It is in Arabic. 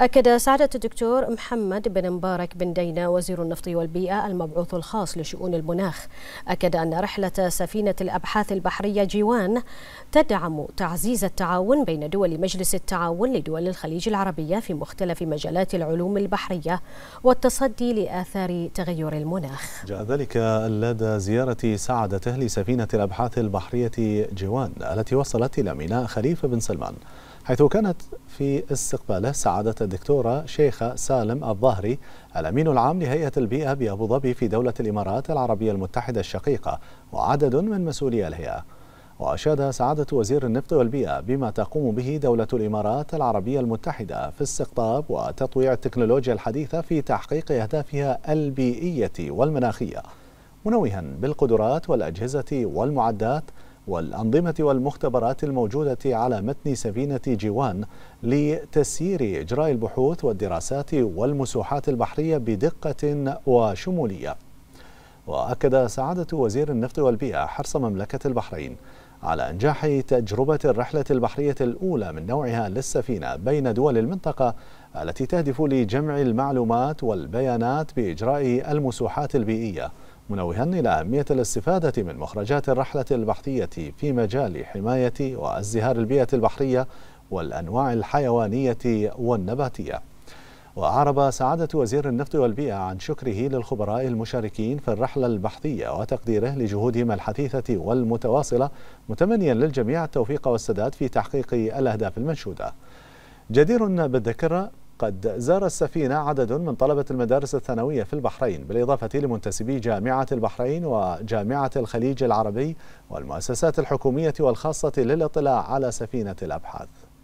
أكد سعادة الدكتور محمد بن مبارك بن دينا وزير النفط والبيئة المبعوث الخاص لشؤون المناخ أكد أن رحلة سفينة الأبحاث البحرية جيوان تدعم تعزيز التعاون بين دول مجلس التعاون لدول الخليج العربية في مختلف مجالات العلوم البحرية والتصدي لآثار تغير المناخ جاء ذلك لدى زيارة سعادته لسفينة الأبحاث البحرية جيوان التي وصلت إلى ميناء خليفة بن سلمان حيث كانت في استقباله سعادة الدكتورة شيخة سالم الظهري الأمين العام لهيئة البيئة بأبو ظبي في دولة الإمارات العربية المتحدة الشقيقة وعدد من مسؤولي الهيئة وأشاد سعادة وزير النفط والبيئة بما تقوم به دولة الإمارات العربية المتحدة في استقطاب وتطويع التكنولوجيا الحديثة في تحقيق أهدافها البيئية والمناخية منوها بالقدرات والأجهزة والمعدات والأنظمة والمختبرات الموجودة على متن سفينة جوان لتسيير إجراء البحوث والدراسات والمسوحات البحرية بدقة وشمولية وأكد سعادة وزير النفط والبيئة حرص مملكة البحرين على إنجاح تجربة الرحلة البحرية الأولى من نوعها للسفينة بين دول المنطقة التي تهدف لجمع المعلومات والبيانات بإجراء المسوحات البيئية منوها إلى أهمية الاستفادة من مخرجات الرحلة البحثية في مجال حماية وازدهار البيئة البحرية والأنواع الحيوانية والنباتية وأعرب سعادة وزير النفط والبيئة عن شكره للخبراء المشاركين في الرحلة البحثية وتقديره لجهودهم الحثيثة والمتواصلة متمنيا للجميع التوفيق والسداد في تحقيق الأهداف المنشودة جدير بالذكر قد زار السفينة عدد من طلبة المدارس الثانوية في البحرين بالإضافة لمنتسبي جامعة البحرين وجامعة الخليج العربي والمؤسسات الحكومية والخاصة للاطلاع على سفينة الأبحاث